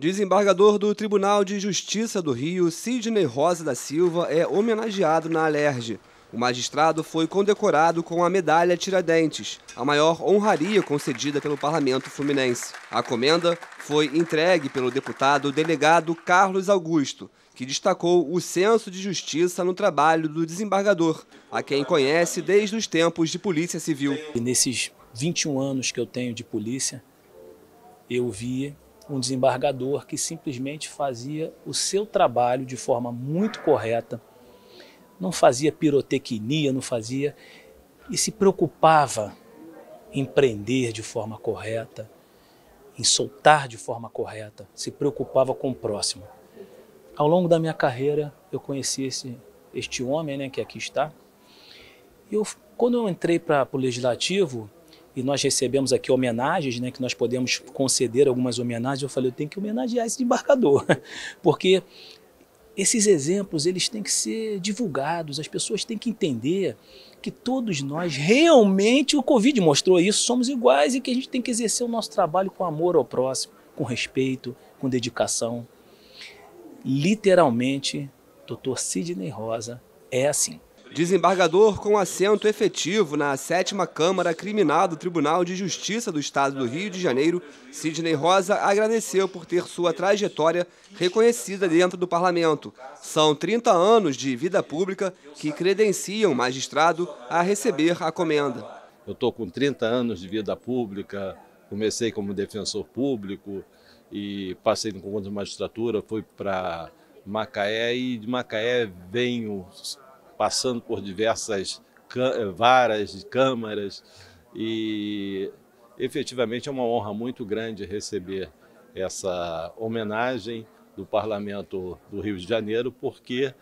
Desembargador do Tribunal de Justiça do Rio, Sidney Rosa da Silva, é homenageado na Alerj. O magistrado foi condecorado com a Medalha Tiradentes, a maior honraria concedida pelo Parlamento Fluminense. A comenda foi entregue pelo deputado delegado Carlos Augusto, que destacou o senso de justiça no trabalho do desembargador, a quem conhece desde os tempos de Polícia Civil. E nesses 21 anos que eu tenho de polícia, eu vi um desembargador que simplesmente fazia o seu trabalho de forma muito correta, não fazia pirotecnia, não fazia e se preocupava em prender de forma correta, em soltar de forma correta, se preocupava com o próximo. Ao longo da minha carreira, eu conheci esse, este homem né, que aqui está. e quando eu entrei para o legislativo, e nós recebemos aqui homenagens, né, que nós podemos conceder algumas homenagens, eu falei, eu tenho que homenagear esse embarcador, porque esses exemplos eles têm que ser divulgados, as pessoas têm que entender que todos nós realmente o Covid mostrou isso, somos iguais e que a gente tem que exercer o nosso trabalho com amor ao próximo, com respeito, com dedicação. Literalmente, doutor Sidney Rosa é assim. Desembargador com assento efetivo na 7 Câmara Criminal do Tribunal de Justiça do Estado do Rio de Janeiro, Sidney Rosa agradeceu por ter sua trajetória reconhecida dentro do parlamento. São 30 anos de vida pública que credenciam o magistrado a receber a comenda. Eu estou com 30 anos de vida pública, comecei como defensor público e passei no concurso de magistratura, fui para Macaé e de Macaé venho passando por diversas eh, varas de câmaras e efetivamente é uma honra muito grande receber essa homenagem do Parlamento do Rio de Janeiro, porque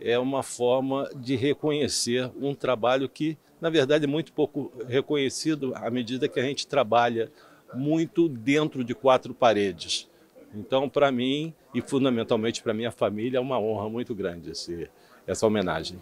é uma forma de reconhecer um trabalho que, na verdade, é muito pouco reconhecido à medida que a gente trabalha muito dentro de quatro paredes. Então, para mim e fundamentalmente para minha família, é uma honra muito grande esse, essa homenagem.